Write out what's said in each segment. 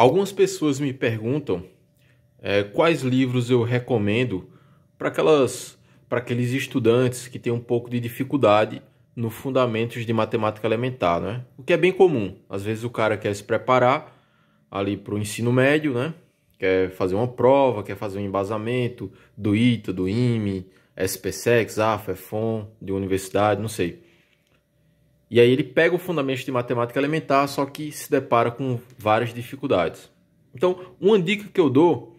Algumas pessoas me perguntam é, quais livros eu recomendo para aquelas para aqueles estudantes que têm um pouco de dificuldade no fundamentos de matemática elementar, né? O que é bem comum. Às vezes o cara quer se preparar ali para o ensino médio, né? Quer fazer uma prova, quer fazer um embasamento do ITA, do IME, SPSEX, AFA, EFON, de universidade, não sei. E aí ele pega o fundamento de matemática elementar, só que se depara com várias dificuldades. Então, uma dica que eu dou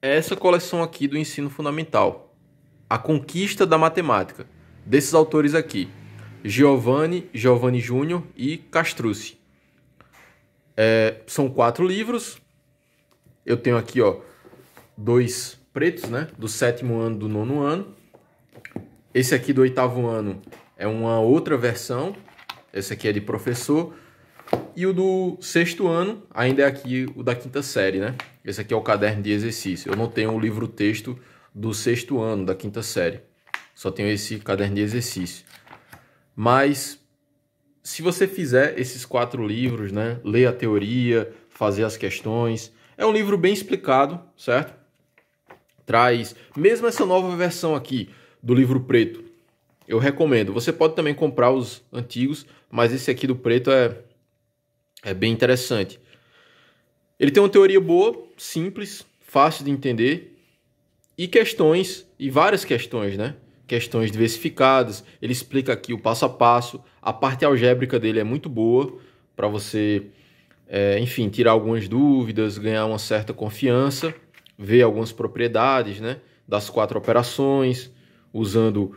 é essa coleção aqui do ensino fundamental, A Conquista da Matemática, desses autores aqui, Giovanni, Giovanni Júnior e Castrucci. É, são quatro livros. Eu tenho aqui, ó, dois pretos, né? Do sétimo ano, do nono ano. Esse aqui do oitavo ano é uma outra versão esse aqui é de professor. E o do sexto ano ainda é aqui o da quinta série, né? Esse aqui é o caderno de exercício. Eu não tenho o livro texto do sexto ano, da quinta série. Só tenho esse caderno de exercício. Mas se você fizer esses quatro livros, né? Ler a teoria, fazer as questões. É um livro bem explicado, certo? Traz, mesmo essa nova versão aqui do livro preto, eu recomendo. Você pode também comprar os antigos, mas esse aqui do preto é, é bem interessante. Ele tem uma teoria boa, simples, fácil de entender e questões, e várias questões, né? Questões diversificadas. Ele explica aqui o passo a passo. A parte algébrica dele é muito boa para você, é, enfim, tirar algumas dúvidas, ganhar uma certa confiança, ver algumas propriedades, né? Das quatro operações, usando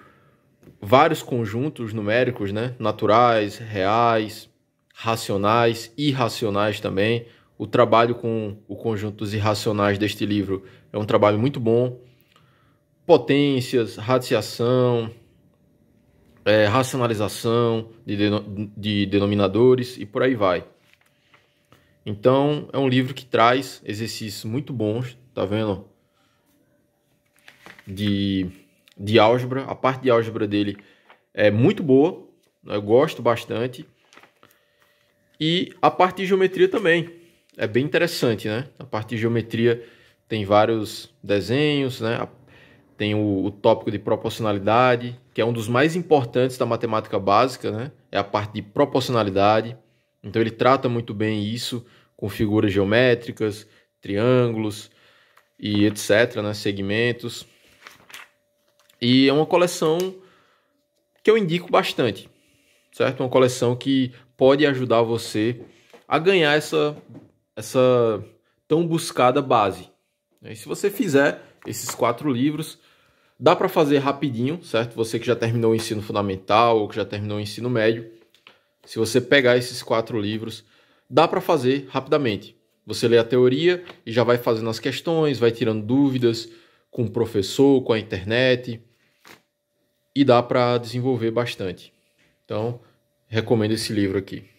vários conjuntos numéricos, né? Naturais, reais, racionais, irracionais também. O trabalho com o conjuntos irracionais deste livro é um trabalho muito bom. Potências, radiciação, é, racionalização de, de, de denominadores e por aí vai. Então, é um livro que traz exercícios muito bons, tá vendo? De de álgebra. A parte de álgebra dele é muito boa, eu gosto bastante. E a parte de geometria também é bem interessante, né? A parte de geometria tem vários desenhos, né? Tem o, o, tópico de proporcionalidade, que é um dos mais importantes da matemática básica, né? É a parte de proporcionalidade. Então ele trata muito bem isso com figuras geométricas, triângulos e etc, né? Segmentos. E é uma coleção que eu indico bastante, certo? Uma coleção que pode ajudar você a ganhar essa, essa tão buscada base. E se você fizer esses quatro livros, dá para fazer rapidinho, certo? Você que já terminou o ensino fundamental ou que já terminou o ensino médio, se você pegar esses quatro livros, dá para fazer rapidamente. Você lê a teoria e já vai fazendo as questões, vai tirando dúvidas, com o professor, com a internet e dá para desenvolver bastante. Então, recomendo esse livro aqui.